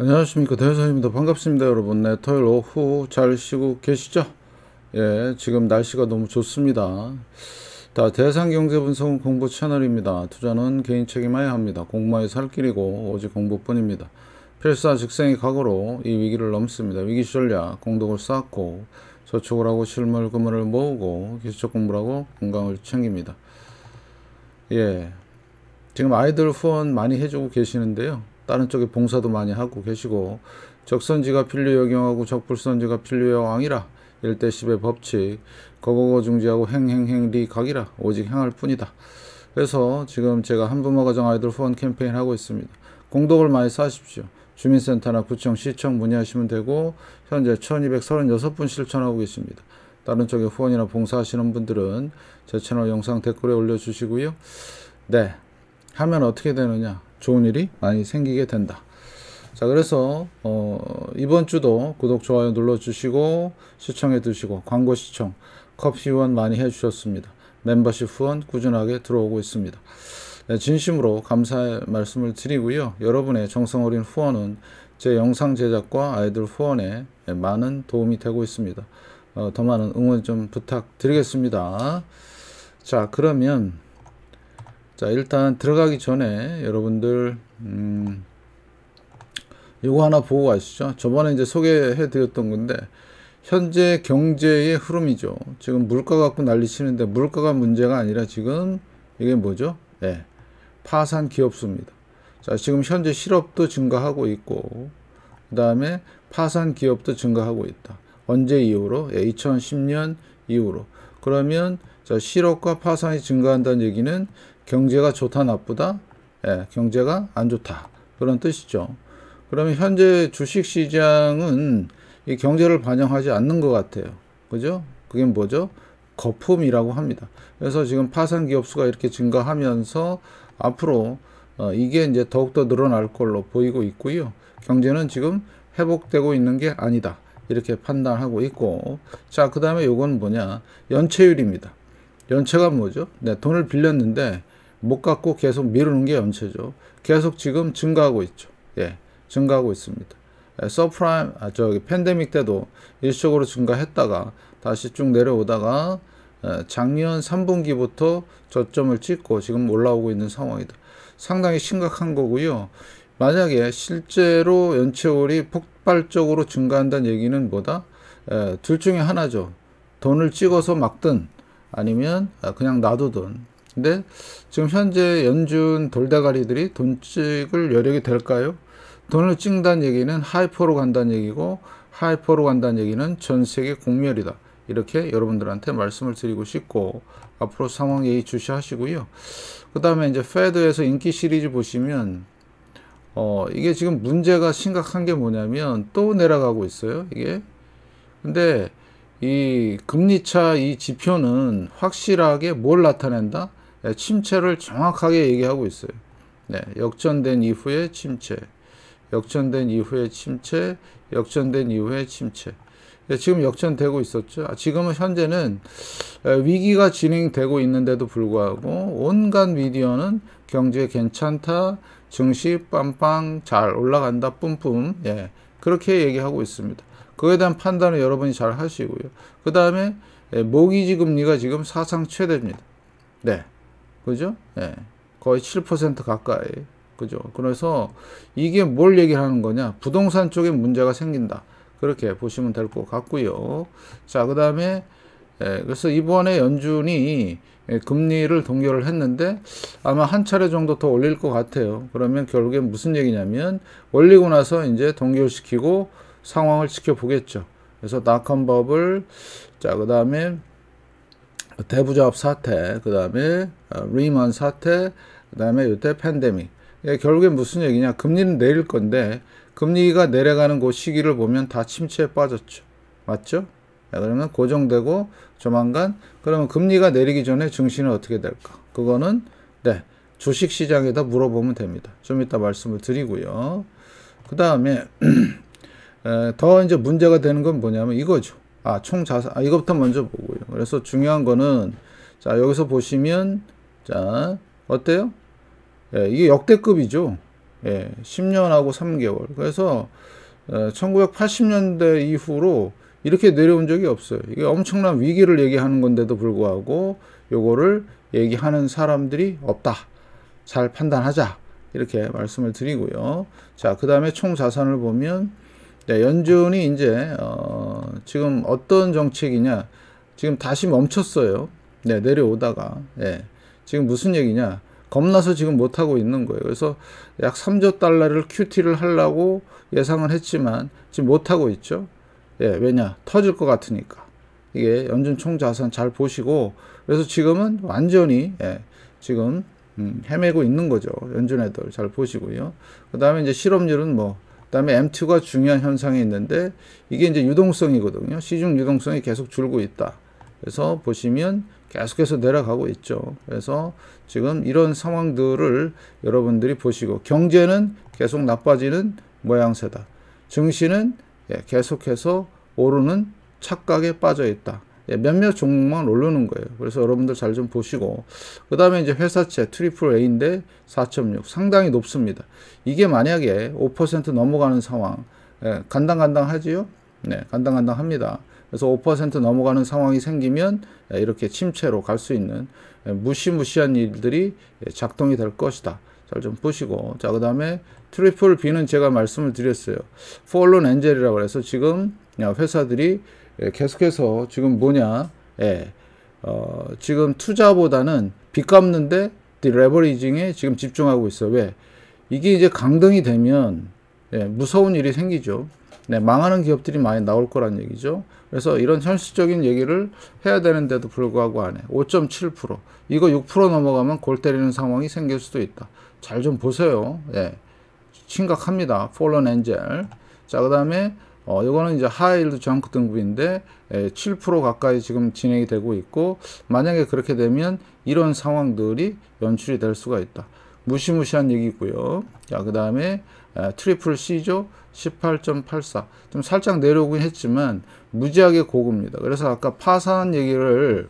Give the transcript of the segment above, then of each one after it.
안녕하십니까 대회사입니다 반갑습니다 여러분 네 토요일 오후 잘 쉬고 계시죠 예 지금 날씨가 너무 좋습니다 자 대상경제분석은 공부 채널입니다 투자는 개인 책임하야 합니다 공부하여 살 길이고 오직 공부뿐입니다 필사 직생의 각오로 이 위기를 넘습니다 위기 전략 공덕을 쌓고 저축을 하고 실물 금을 모으고 기술적 공부를 하고 건강을 챙깁니다 예 지금 아이들 후원 많이 해주고 계시는데요 다른 쪽에 봉사도 많이 하고 계시고 적선지가 필요 여경하고 적불선지가 필요 여왕이라 일대 1 0의 법칙 거거거 중지하고 행행행리 각이라 오직 행할 뿐이다. 그래서 지금 제가 한부모 가정 아이들 후원 캠페인 하고 있습니다. 공덕을 많이 쌓으십시오. 주민센터나 구청, 시청 문의하시면 되고 현재 1236분 실천하고 계십니다. 다른 쪽에 후원이나 봉사하시는 분들은 제 채널 영상 댓글에 올려주시고요. 네, 하면 어떻게 되느냐. 좋은 일이 많이 생기게 된다. 자 그래서 어, 이번 주도 구독 좋아요 눌러주시고 시청해 주시고 광고 시청 커피 후원 많이 해주셨습니다. 멤버십 후원 꾸준하게 들어오고 있습니다. 네, 진심으로 감사의 말씀을 드리고요. 여러분의 정성 어린 후원은 제 영상 제작과 아이들 후원에 많은 도움이 되고 있습니다. 어, 더 많은 응원 좀 부탁드리겠습니다. 자 그러면 자 일단 들어가기 전에 여러분들 음 요거 하나 보고 가시죠 저번에 이제 소개해 드렸던 건데 현재 경제의 흐름이죠 지금 물가 갖고 난리 치는데 물가가 문제가 아니라 지금 이게 뭐죠 예 파산 기업 수입니다 자 지금 현재 실업도 증가하고 있고 그 다음에 파산 기업도 증가하고 있다 언제 이후로 예, 2010년 이후로 그러면 자, 실업과 파산이 증가한다는 얘기는 경제가 좋다 나쁘다 예, 경제가 안 좋다 그런 뜻이죠 그러면 현재 주식시장은 이 경제를 반영하지 않는 것 같아요 그죠 그게 뭐죠 거품이라고 합니다 그래서 지금 파산 기업 수가 이렇게 증가하면서 앞으로 어, 이게 이제 더욱더 늘어날 걸로 보이고 있고요 경제는 지금 회복되고 있는 게 아니다 이렇게 판단하고 있고 자그 다음에 요건 뭐냐 연체율입니다 연체가 뭐죠 네 돈을 빌렸는데 못 갖고 계속 미루는 게 연체죠. 계속 지금 증가하고 있죠. 예, 증가하고 있습니다. 예, 서프라임, 아, 저기 팬데믹 때도 일시적으로 증가했다가 다시 쭉 내려오다가 예, 작년 3분기부터 저점을 찍고 지금 올라오고 있는 상황이다. 상당히 심각한 거고요. 만약에 실제로 연체율이 폭발적으로 증가한다는 얘기는 뭐다? 예, 둘 중에 하나죠. 돈을 찍어서 막든 아니면 아, 그냥 놔두든 근데 지금 현재 연준 돌다가리들이 돈 찍을 여력이 될까요? 돈을 찍는다는 얘기는 하이퍼로 간다는 얘기고 하이퍼로 간다는 얘기는 전 세계 공멸이다. 이렇게 여러분들한테 말씀을 드리고 싶고 앞으로 상황 예의 주시하시고요. 그 다음에 이제 패드에서 인기 시리즈 보시면 어 이게 지금 문제가 심각한 게 뭐냐면 또 내려가고 있어요. 이게 근데 이 금리차 이 지표는 확실하게 뭘 나타낸다? 예, 침체를 정확하게 얘기하고 있어요. 네, 역전된 이후의 침체, 역전된 이후의 침체, 역전된 이후의 침체. 네, 지금 역전되고 있었죠. 아, 지금은 현재는 예, 위기가 진행되고 있는데도 불구하고 온갖 미디어는 경제 괜찮다, 증시 빵빵 잘 올라간다 뿜뿜 예, 그렇게 얘기하고 있습니다. 그에 대한 판단을 여러분이 잘 하시고요. 그 다음에 모기지 금리가 지금 사상 최대입니다. 네. 그죠? 예. 거의 7% 가까이. 그죠? 그래서 이게 뭘 얘기하는 거냐? 부동산 쪽에 문제가 생긴다. 그렇게 보시면 될 것 같고요. 자, 그 다음에 예, 그래서 이번에 연준이 예, 금리를 동결을 했는데 아마 한 차례 정도 더 올릴 것 같아요. 그러면 결국에 무슨 얘기냐면 올리고 나서 이제 동결시키고 상황을 지켜보겠죠. 그래서 낙한법을 자, 그 다음에 대부조합 사태, 그 다음에 어, 리먼 사태, 그 다음에 이때 팬데믹. 결국엔 무슨 얘기냐. 금리는 내릴 건데, 금리가 내려가는 그 시기를 보면 다 침체에 빠졌죠. 맞죠? 그러면 고정되고 조만간, 그러면 금리가 내리기 전에 증시는 어떻게 될까? 그거는, 네, 주식시장에다 물어보면 됩니다. 좀 이따 말씀을 드리고요. 그 다음에, 더 이제 문제가 되는 건 뭐냐면 이거죠. 아, 총자산, 아, 이것부터 먼저 보고요. 그래서 중요한 거는 자 여기서 보시면 자 어때요? 예, 이게 역대급이죠. 예, 10년하고 3개월. 그래서 1980년대 어, 이후로 이렇게 내려온 적이 없어요. 이게 엄청난 위기를 얘기하는 건데도 불구하고 요거를 얘기하는 사람들이 없다. 잘 판단하자. 이렇게 말씀을 드리고요. 자, 그 다음에 총 자산을 보면 네, 연준이 이제 어, 지금 어떤 정책이냐 지금 다시 멈췄어요. 네, 내려오다가. 네. 지금 무슨 얘기냐. 겁나서 지금 못하고 있는 거예요. 그래서 약 3조 달러를 큐티를 하려고 예상을 했지만 지금 못하고 있죠. 예, 왜냐? 터질 것 같으니까. 이게 연준 총 자산 잘 보시고 그래서 지금은 완전히 예, 지금 음, 헤매고 있는 거죠. 연준 애들 잘 보시고요. 그 다음에 이제 실업률은 뭐, 그 다음에 M2가 중요한 현상이 있는데 이게 이제 유동성이거든요. 시중 유동성이 계속 줄고 있다. 그래서 보시면 계속해서 내려가고 있죠. 그래서 지금 이런 상황들을 여러분들이 보시고 경제는 계속 나빠지는 모양새다. 증시는 예, 계속해서 오르는 착각에 빠져 있다. 예, 몇몇 종목만 오르는 거예요. 그래서 여러분들 잘 좀 보시고 그 다음에 이제 회사채 트리플 A인데 4.6 상당히 높습니다. 이게 만약에 5% 넘어가는 상황 예, 간당간당하지요? 네, 간당간당합니다. 그래서 5% 넘어가는 상황이 생기면 이렇게 침체로 갈 수 있는 무시무시한 일들이 작동이 될 것이다. 잘 좀 보시고 자그 다음에 트리플 B는 제가 말씀을 드렸어요. 폴론 엔젤이라고 해서 지금 회사들이 계속해서 지금 뭐냐 예, 어, 지금 투자보다는 빚 갚는데 레버리징에 지금 집중하고 있어 왜 이게 이제 강등이 되면 예, 무서운 일이 생기죠 네, 망하는 기업들이 많이 나올 거란 얘기죠. 그래서 이런 현실적인 얘기를 해야 되는데도 불구하고 안 해. 5.7% 이거 6% 넘어가면 골 때리는 상황이 생길 수도 있다. 잘 좀 보세요. 예. 심각합니다. 폴런 엔젤. 자, 그 다음에 어, 이거는 이제 하이힐드 정크 등급인데 에, 예, 7% 가까이 지금 진행이 되고 있고 만약에 그렇게 되면 이런 상황들이 연출이 될 수가 있다. 무시무시한 얘기고요. 자, 그 다음에 아, 트리플 C죠. 18.84. 좀 살짝 내려오긴 했지만 무지하게 고급니다. 그래서 아까 파산 얘기를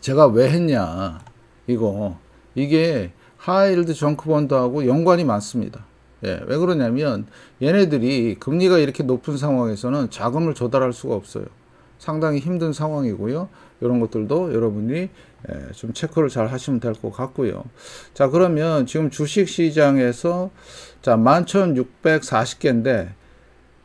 제가 왜 했냐. 이거. 이게 하이드 정크본드하고 연관이 많습니다. 예, 왜 그러냐면 얘네들이 금리가 이렇게 높은 상황에서는 자금을 조달할 수가 없어요. 상당히 힘든 상황이고요. 이런 것들도 여러분이 좀 체크를 잘 하시면 될 것 같고요. 자, 그러면 지금 주식 시장에서 자, 11,640개인데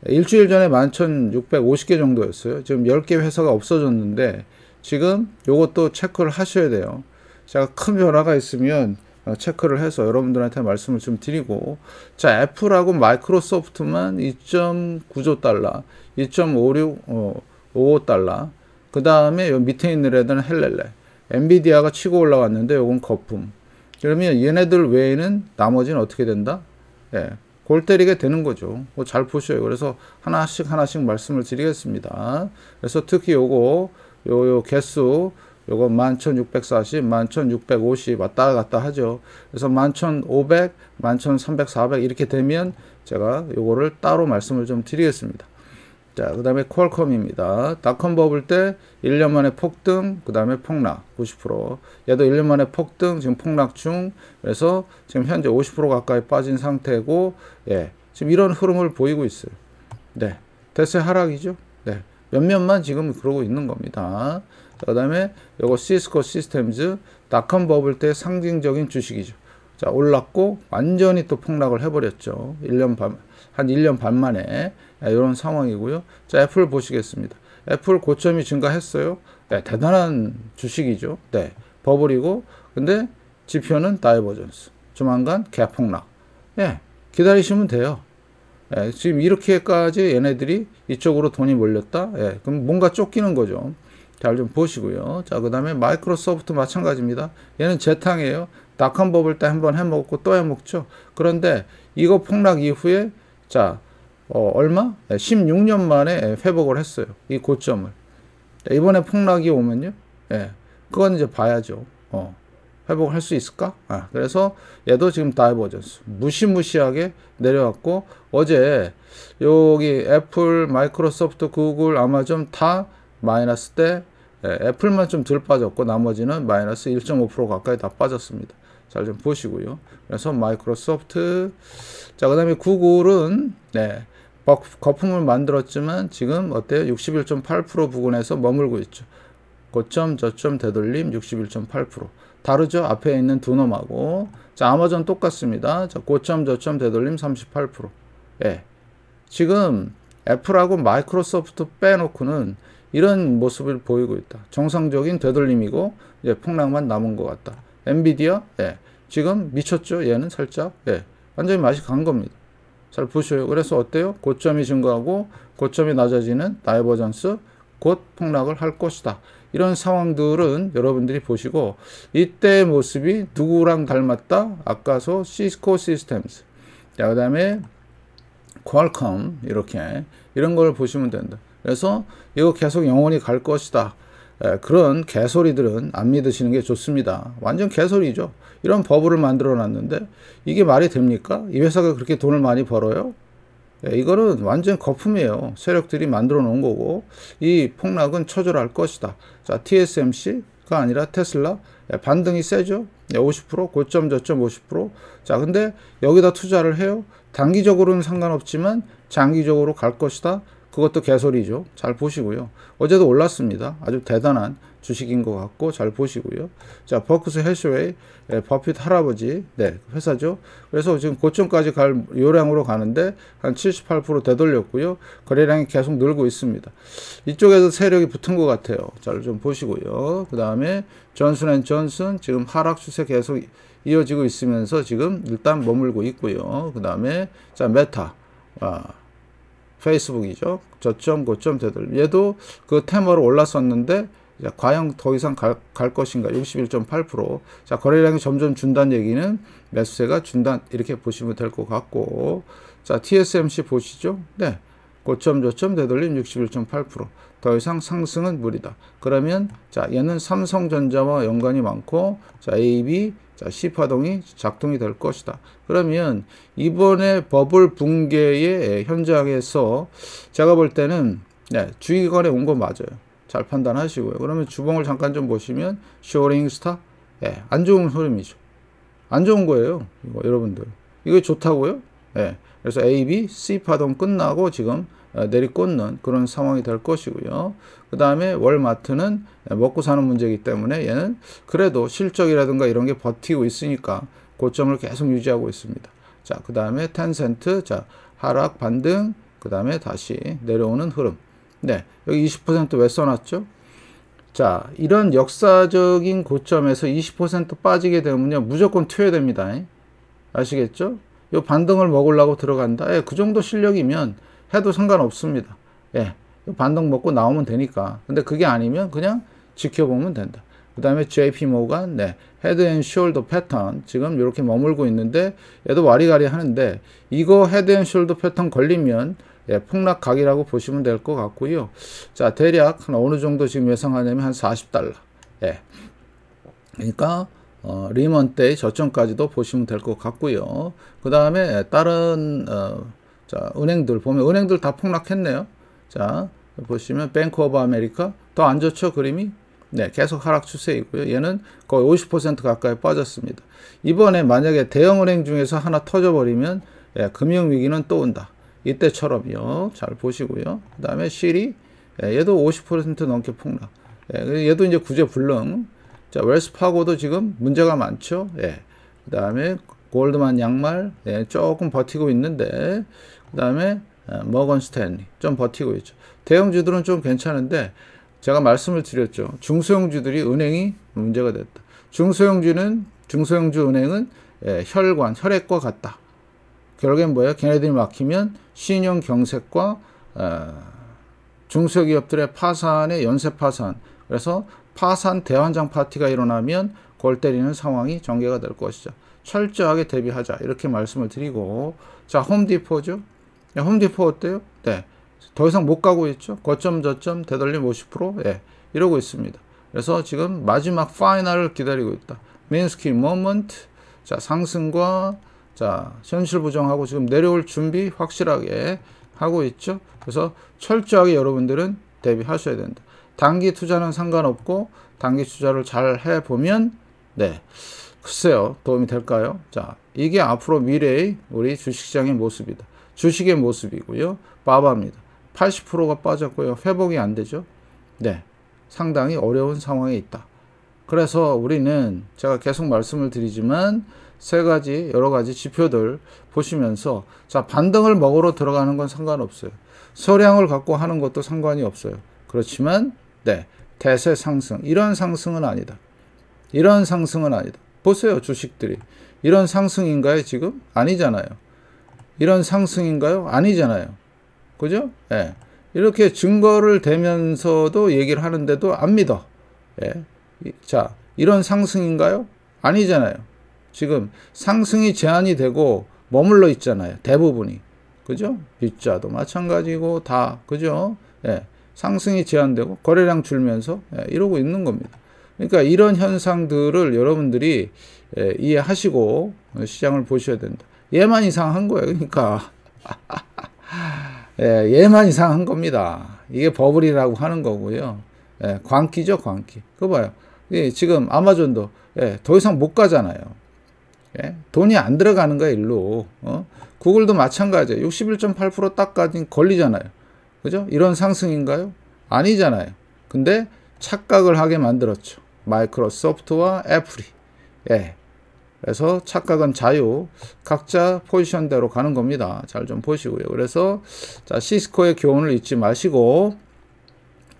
일주일 전에 11,650개 정도였어요. 지금 10개 회사가 없어졌는데 지금 요것도 체크를 하셔야 돼요. 제가 큰 변화가 있으면 어, 체크를 해서 여러분들한테 말씀을 좀 드리고 자 애플하고 마이크로소프트만 2.9조 달러 2.56 어, 5달러 그 다음에 요 밑에 있는 애들은 헬렐레. 엔비디아가 치고 올라왔는데 요건 거품. 그러면 얘네들 외에는 나머지는 어떻게 된다? 예. 골 때리게 되는 거죠. 뭐 잘 보셔요. 그래서 하나씩 하나씩 말씀을 드리겠습니다. 그래서 특히 요거, 요, 요 개수, 요거 11,640, 11,650 왔다 갔다 하죠. 그래서 11,500, 11,300, 400 이렇게 되면 제가 요거를 따로 말씀을 좀 드리겠습니다. 자, 그 다음에 퀄컴입니다. 닷컴 버블 때 1년 만에 폭등, 그 다음에 폭락 90%. 얘도 1년 만에 폭등, 지금 폭락 중. 그래서 지금 현재 50% 가까이 빠진 상태고, 예. 지금 이런 흐름을 보이고 있어요. 네. 대세 하락이죠. 네. 몇몇만 지금 그러고 있는 겁니다. 그 다음에 요거 시스코 시스템즈 닷컴 버블 때 상징적인 주식이죠. 자, 올랐고 완전히 또 폭락을 해버렸죠. 1년 반, 한 1년 반 만에 예, 네, 이런 상황이고요. 자, 애플 보시겠습니다. 애플 고점이 증가했어요. 네, 대단한 주식이죠. 네, 버블이고 근데 지표는 다이버전스. 조만간 개폭락. 예, 기다리시면 돼요. 예, 지금 이렇게까지 얘네들이 이쪽으로 돈이 몰렸다. 예, 그럼 뭔가 쫓기는 거죠. 잘 좀 보시고요. 자, 그 다음에 마이크로소프트 마찬가지입니다. 얘는 재탕이에요. 낙한 법을 때 한 번 해먹고 또 해먹죠. 그런데 이거 폭락 이후에 자 어, 얼마? 16년 만에 회복을 했어요. 이 고점을. 이번에 폭락이 오면요. 예, 그건 이제 봐야죠. 어, 회복할 수 있을까? 아, 그래서 얘도 지금 다이버전스 무시무시하게 내려왔고 어제 여기 애플, 마이크로소프트, 구글, 아마존 다 마이너스 때 예, 애플만 좀 덜 빠졌고 나머지는 마이너스 1.5% 가까이 다 빠졌습니다. 잘좀 보시고요. 그래서 마이크로소프트 자그 다음에 구글은 네 거품을 만들었지만 지금 어때요? 61.8% 부근에서 머물고 있죠. 고점 저점 되돌림 61.8% 다르죠? 앞에 있는 두 놈하고 자 아마존 똑같습니다. 자 고점 저점 되돌림 38% 예. 지금 애플하고 마이크로소프트 빼놓고는 이런 모습을 보이고 있다. 정상적인 되돌림이고 이제 폭락만 남은 것 같다. 엔비디아? 예. 지금 미쳤죠? 얘는 살짝. 예. 완전히 맛이 간 겁니다. 잘 보셔요. 그래서 어때요? 고점이 증가하고 고점이 낮아지는 다이버전스 곧 폭락을 할 것이다. 이런 상황들은 여러분들이 보시고 이때의 모습이 누구랑 닮았다? 아까서 시스코 시스템스. 자, 그 다음에 퀄컴 이렇게 이런 걸 보시면 된다. 그래서 이거 계속 영원히 갈 것이다. 예, 그런 개소리들은 안 믿으시는 게 좋습니다. 완전 개소리죠. 이런 버블을 만들어 놨는데 이게 말이 됩니까? 이 회사가 그렇게 돈을 많이 벌어요? 예, 이거는 완전 거품이에요. 세력들이 만들어 놓은 거고 이 폭락은 처절할 것이다. 자, TSMC가 아니라 테슬라 예, 반등이 세죠. 50% 고점 저점 50%. 자, 근데 여기다 투자를 해요. 단기적으로는 상관없지만 장기적으로 갈 것이다. 그것도 개소리죠. 잘 보시고요. 어제도 올랐습니다. 아주 대단한 주식인 것 같고 잘 보시고요. 자, 버크스 해시웨이 네, 예, 버핏 할아버지 네 회사죠. 그래서 지금 고점까지 갈 요량으로 가는데 한 78% 되돌렸고요. 거래량이 계속 늘고 있습니다. 이쪽에서 세력이 붙은 것 같아요. 잘 좀 보시고요. 그 다음에 전순앤전순 지금 하락 추세 계속 이어지고 있으면서 지금 일단 머물고 있고요. 그 다음에 자 메타 아. 페이스북이죠. 저점, 고점 되돌 얘도 그 테마로 올랐었는데 과연 더 이상 갈, 갈 것인가 61.8% 자, 거래량이 점점 준다는 얘기는 매수세가 준다 이렇게 보시면 될 것 같고 자, TSMC 보시죠. 네. 고점 저점 되돌림 61.8%. 더 이상 상승은 무리다. 그러면 자, 얘는 삼성전자와 연관이 많고 자, AB 자, 시파동이 작동이 될 것이다. 그러면 이번에 버블 붕괴의 현장에서 제가 볼 때는 네, 주의기관에 온 거 맞아요. 잘 판단하시고요. 그러면 주봉을 잠깐 좀 보시면 쇼링 스타 예, 안 좋은 흐름이죠. 안 좋은 거예요. 이거 여러분들. 이거 좋다고요? 예. 그래서 A, B, C 파동 끝나고 지금 어, 내리꽂는 그런 상황이 될 것이고요. 그 다음에 월마트는 먹고 사는 문제이기 때문에 얘는 그래도 실적이라든가 이런 게 버티고 있으니까 고점을 계속 유지하고 있습니다. 자, 그 다음에 텐센트, 자, 하락, 반등, 그 다음에 다시 내려오는 흐름. 네, 여기 20%왜 써놨죠? 자, 이런 역사적인 고점에서 20% 빠지게 되면요, 무조건 튀어야 됩니다. 아시겠죠? 요 반등을 먹으려고 들어간다. 예, 그 정도 실력이면 해도 상관없습니다. 예. 반등 먹고 나오면 되니까. 근데 그게 아니면 그냥 지켜보면 된다. 그 다음에 JP 모간, 네. 헤드 앤 숄더 패턴. 지금 이렇게 머물고 있는데, 얘도 와리가리 하는데, 이거 헤드 앤 숄더 패턴 걸리면, 예, 폭락각이라고 보시면 될 것 같고요. 자, 대략 한 어느 정도 지금 예상하냐면 한 40달러. 예. 그러니까, 어, 리먼 때 저점까지도 보시면 될 것 같고요. 그 다음에 다른, 어, 자, 은행들 보면 은행들 다 폭락했네요. 자, 보시면 뱅크 오브 아메리카 더안 좋죠, 그림이? 네, 계속 하락 추세이고요. 얘는 거의 50% 가까이 빠졌습니다. 이번에 만약에 대형 은행 중에서 하나 터져 버리면 예, 금융 위기는 또 온다. 이때처럼요. 잘 보시고요. 그다음에 시리 예, 얘도 50% 넘게 폭락. 예, 얘도 이제 구제 불능. 자, 웰스파고도 지금 문제가 많죠. 예. 그다음에 골드만 양말 예, 조금 버티고 있는데 그 다음에 아, 머건 스탠리 좀 버티고 있죠. 대형주들은 좀 괜찮은데 제가 말씀을 드렸죠. 중소형주들이 은행이 문제가 됐다. 중소형주는 중소형주 은행은 예, 혈관, 혈액과 같다. 결국엔 뭐예요? 걔네들이 막히면 신용 경색과 어, 중소기업들의 파산의 연쇄 파산. 그래서 파산 대환장 파티가 일어나면 골 때리는 상황이 전개가 될 것이죠. 철저하게 대비하자 이렇게 말씀을 드리고 자 홈디포죠. 예, 네, 홈디포 어때요? 네. 더 이상 못 가고 있죠. 거점 저점 되돌림 50% 예. 이러고 있습니다. 그래서 지금 마지막 파이널을 기다리고 있다. 민스키 모먼트 자 상승과 자 현실 부정하고 지금 내려올 준비 확실하게 하고 있죠. 그래서 철저하게 여러분들은 대비하셔야 된다. 단기 투자는 상관없고 단기 투자를 잘 해보면 네 글쎄요 도움이 될까요? 자 이게 앞으로 미래의 우리 주식시장의 모습이다. 주식의 모습이고요. 빠바입니다. 80%가 빠졌고요. 회복이 안 되죠. 네. 상당히 어려운 상황에 있다. 그래서 우리는 제가 계속 말씀을 드리지만 세 가지 여러 가지 지표들 보시면서 자 반등을 먹으러 들어가는 건 상관없어요. 소량을 갖고 하는 것도 상관이 없어요. 그렇지만 네 대세 상승 이런 상승은 아니다. 이런 상승은 아니다. 보세요 주식들이 이런 상승인가요 지금 아니잖아요. 이런 상승인가요? 아니잖아요. 그죠? 예. 이렇게 증거를 대면서도 얘기를 하는데도 안 믿어. 예. 자, 이런 상승인가요? 아니잖아요. 지금 상승이 제한이 되고 머물러 있잖아요. 대부분이. 그죠? 빗자도 마찬가지고 다. 그죠? 예. 상승이 제한되고 거래량 줄면서 예, 이러고 있는 겁니다. 그러니까 이런 현상들을 여러분들이 예, 이해하시고 시장을 보셔야 된다. 얘만 이상한 거예요. 그러니까 예, 얘만 이상한 겁니다. 이게 버블이라고 하는 거고요. 예, 광기죠, 광기. 그거 봐요. 예, 지금 아마존도 예, 더 이상 못 가잖아요. 예? 돈이 안 들어가는 거야, 일로. 어? 구글도 마찬가지예요. 61.8%딱까지 걸리잖아요. 그죠? 이런 상승인가요? 아니잖아요. 근데 착각을 하게 만들었죠. 마이크로소프트와 애플이. 예. 그래서 착각은 자유, 각자 포지션대로 가는 겁니다. 잘 좀 보시고요. 그래서 자, 시스코의 교훈을 잊지 마시고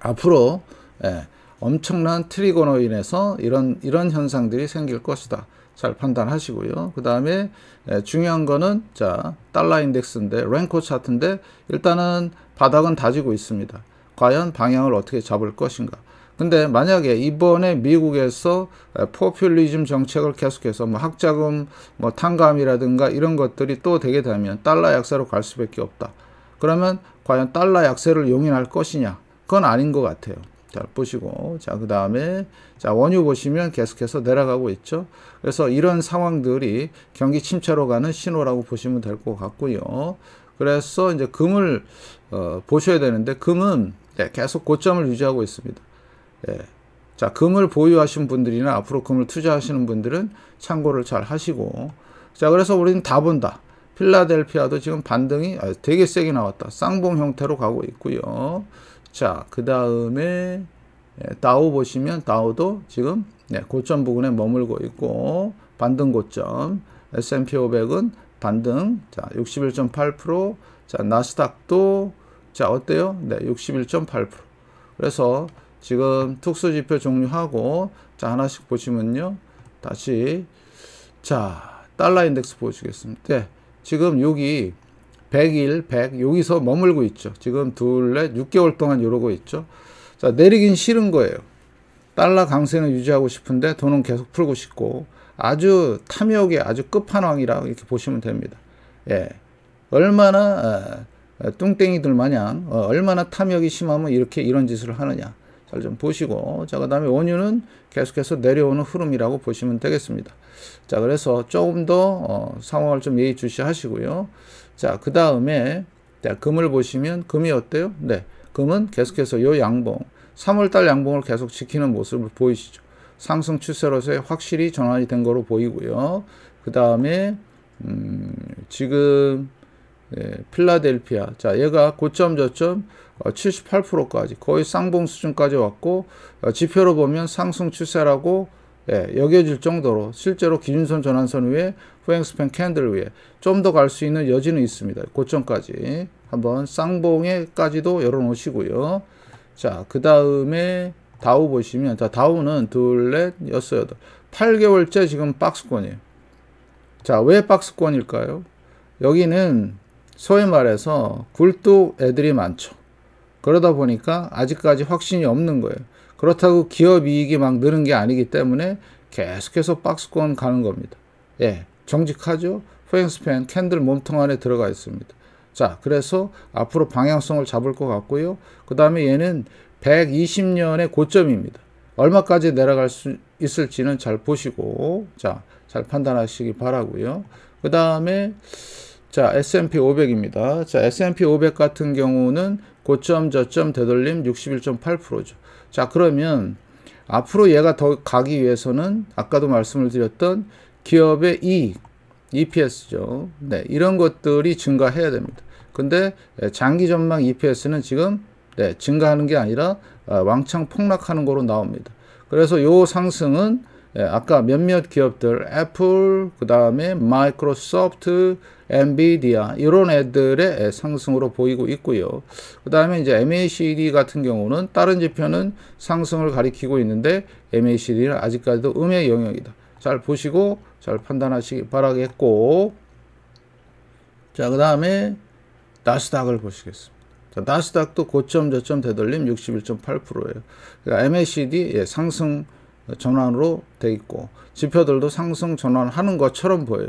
앞으로 예, 엄청난 트리거로 인해서 이런 이런 현상들이 생길 것이다. 잘 판단하시고요. 그 다음에 예, 중요한 거는 자 달러 인덱스인데 랭코 차트인데 일단은 바닥은 다지고 있습니다. 과연 방향을 어떻게 잡을 것인가. 근데 만약에 이번에 미국에서 포퓰리즘 정책을 계속해서 뭐 학자금 뭐 탕감이라든가 이런 것들이 또 되게 되면 달러 약세로 갈 수밖에 없다. 그러면 과연 달러 약세를 용인할 것이냐? 그건 아닌 것 같아요. 잘 보시고 자그 다음에 자 원유 보시면 계속해서 내려가고 있죠 그래서 이런 상황들이 경기 침체로 가는 신호라고 보시면 될 것 같고요 그래서 이제 금을 어, 보셔야 되는데 금은 네, 계속 고점을 유지하고 있습니다 예. 자, 금을 보유하신 분들이나 앞으로 금을 투자하시는 분들은 참고를 잘 하시고. 자, 그래서 우리는 다 본다. 필라델피아도 지금 반등이 아, 되게 세게 나왔다. 쌍봉 형태로 가고 있고요. 자, 그 다음에 예, 다우 보시면 다우도 지금 네, 고점 부근에 머물고 있고 반등 고점. S&P 500은 반등. 자, 61.8%. 자, 나스닥도 자, 어때요? 네, 61.8%. 그래서 지금 특수지표 종료하고 자 하나씩 보시면요 다시 자 달러 인덱스 보시겠습니다 네, 지금 여기 101, 100 여기서 머물고 있죠 지금 둘레 6개월 동안 이러고 있죠 자 내리긴 싫은 거예요 달러 강세는 유지하고 싶은데 돈은 계속 풀고 싶고 아주 탐욕이 아주 끝판왕이라 이렇게 보시면 됩니다 예 얼마나 어, 뚱땡이들 마냥 어, 얼마나 탐욕이 심하면 이렇게 이런 짓을 하느냐 잘좀 보시고 자그 다음에 원유는 계속해서 내려오는 흐름이라고 보시면 되겠습니다 자 그래서 조금 더 어, 상황을 좀 예의주시 하시고요 자그 다음에 네, 금을 보시면 금이 어때요 네 금은 계속해서 요 양봉 3월달 양봉을 계속 지키는 모습을 보이시죠 상승 추세로서 확실히 전환이 된 거로 보이고요 그 다음에 음, 지금 예, 필라델피아 자 얘가 고점 저점 78%까지 어, 거의 쌍봉 수준까지 왔고 어, 지표로 보면 상승 추세라고 예, 여겨질 정도로 실제로 기준선 전환선 위에 후행스팬 캔들 위에 좀 더 갈 수 있는 여지는 있습니다. 고점까지 한번 쌍봉에까지도 열어놓으시고요. 자, 그 다음에 다우 보시면 자 다우는 둘, 넷, 여섯, 여덟 8개월째 지금 박스권이에요. 자, 왜 박스권일까요? 여기는 소위 말해서 굴뚝 애들이 많죠. 그러다 보니까 아직까지 확신이 없는 거예요. 그렇다고 기업 이익이 막 느는 게 아니기 때문에 계속해서 박스권 가는 겁니다. 예, 정직하죠? 포행스팬 캔들 몸통 안에 들어가 있습니다. 자, 그래서 앞으로 방향성을 잡을 것 같고요. 그 다음에 얘는 120년의 고점입니다. 얼마까지 내려갈 수 있을지는 잘 보시고, 자, 잘 판단하시기 바라고요. 그 다음에, 자, S&P 500입니다. 자, S&P 500 같은 경우는 고점 저점 되돌림 61.8%죠. 자 그러면 앞으로 얘가 더 가기 위해서는 아까도 말씀을 드렸던 기업의 이익, e, EPS죠. 네, 이런 것들이 증가해야 됩니다. 근데 예, 장기 전망 EPS는 지금 네, 증가하는 게 아니라 아, 왕창 폭락하는 거로 나옵니다. 그래서 요 상승은 예, 아까 몇몇 기업들 애플, 그 다음에 마이크로소프트, 엔비디아 이런 애들의 상승으로 보이고 있고요. 그 다음에 이제 MACD 같은 경우는 다른 지표는 상승을 가리키고 있는데 MACD는 아직까지도 음의 영역이다. 잘 보시고 잘 판단하시기 바라겠고 자 그 다음에 나스닥을 보시겠습니다. 자, 나스닥도 고점 저점 되돌림 61.8%예요. 그러니까 MACD 예, 상승 전환으로 돼 있고 지표들도 상승 전환하는 것처럼 보여요.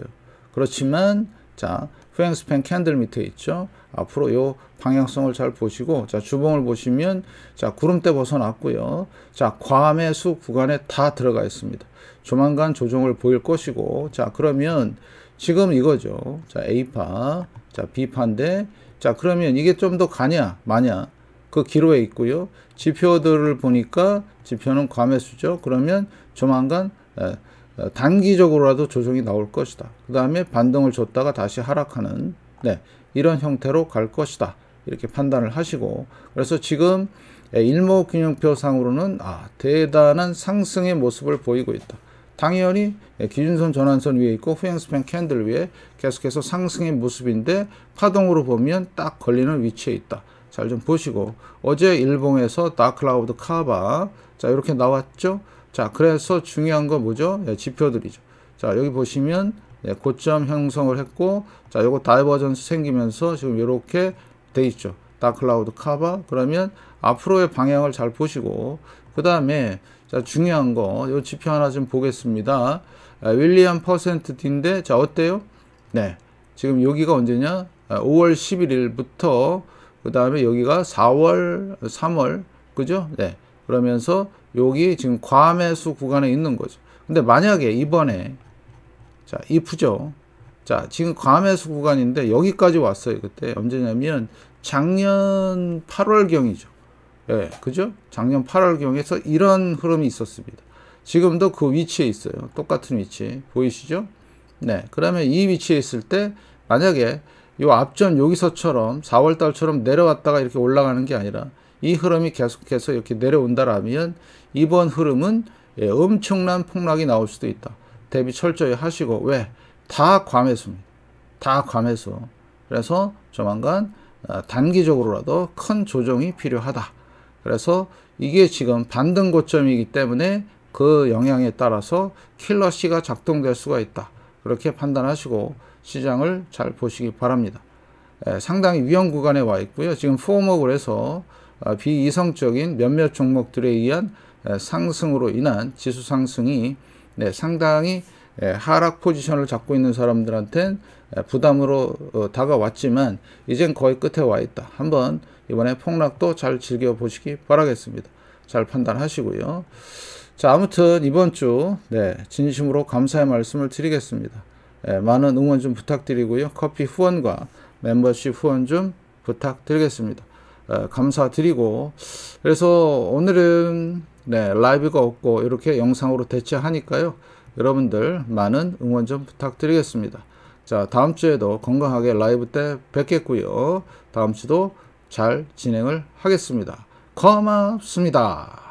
그렇지만 자, 펜스팬 캔들 밑에 있죠. 앞으로 요 방향성을 잘 보시고 자, 주봉을 보시면 자, 구름대 벗어났고요. 자, 과매수 구간에 다 들어가 있습니다. 조만간 조정을 보일 것이고 자, 그러면 지금 이거죠. 자, A파, 자, B파인데 자, 그러면 이게 좀 더 가냐, 마냐 그 기로에 있고요. 지표들을 보니까 지표는 과매수죠. 그러면 조만간 에, 어, 단기적으로라도 조정이 나올 것이다. 그 다음에 반등을 줬다가 다시 하락하는 네, 이런 형태로 갈 것이다. 이렇게 판단을 하시고 그래서 지금 예, 일목균형표상으로는 아, 대단한 상승의 모습을 보이고 있다. 당연히 예, 기준선 전환선 위에 있고 후행스팬 캔들 위에 계속해서 상승의 모습인데 파동으로 보면 딱 걸리는 위치에 있다. 잘 좀 보시고 어제 일봉에서 다크라우드 카바 자 이렇게 나왔죠. 자, 그래서 중요한 거 뭐죠? 예, 지표들이죠. 자, 여기 보시면 예, 고점 형성을 했고, 자, 요거 다이버전스 생기면서 지금 요렇게돼 있죠. 다클라우드 카바. 그러면 앞으로의 방향을 잘 보시고, 그 다음에 자, 중요한 거, 요 지표 하나 좀 보겠습니다. 아, 윌리엄 퍼센트 D인데, 자, 어때요? 네. 지금 여기가 언제냐? 아, 5월 11일부터, 그 다음에 여기가 4월, 3월, 그죠? 네. 그러면서 여기 지금 과매수 구간에 있는 거죠. 근데 만약에 이번에 자, 이프죠. 자, 지금 과매수 구간인데 여기까지 왔어요. 그때 언제냐면 작년 8월경이죠. 예, 그죠? 작년 8월경에서 이런 흐름이 있었습니다. 지금도 그 위치에 있어요. 똑같은 위치. 보이시죠? 네. 그러면 이 위치에 있을 때 만약에 요 앞전 여기서처럼 4월달처럼 내려왔다가 이렇게 올라가는 게 아니라 이 흐름이 계속해서 이렇게 내려온다라면 이번 흐름은 예, 엄청난 폭락이 나올 수도 있다. 대비 철저히 하시고 왜? 다 과매수입니다. 다 과매수. 그래서 조만간 아, 단기적으로라도 큰 조정이 필요하다. 그래서 이게 지금 반등 고점이기 때문에 그 영향에 따라서 킬러 시가 작동될 수가 있다. 그렇게 판단하시고 시장을 잘 보시기 바랍니다. 예, 상당히 위험 구간에 와 있고요. 지금 포워먹을 해서 아, 비이성적인 몇몇 종목들에 의한 상승으로 인한 지수 상승이 네, 상당히 하락 포지션을 잡고 있는 사람들한텐 부담으로 어, 다가왔지만 이젠 거의 끝에 와 있다. 한번 이번에 폭락도 잘 즐겨보시기 바라겠습니다. 잘 판단하시고요. 자 아무튼 이번 주 네, 진심으로 감사의 말씀을 드리겠습니다. 많은 응원 좀 부탁드리고요. 커피 후원과 멤버십 후원 좀 부탁드리겠습니다. 예, 감사드리고 그래서 오늘은 네, 라이브가 없고 이렇게 영상으로 대체하니까요. 여러분들 많은 응원 좀 부탁드리겠습니다. 자, 다음 주에도 건강하게 라이브 때 뵙겠고요. 다음 주도 잘 진행을 하겠습니다. 고맙습니다.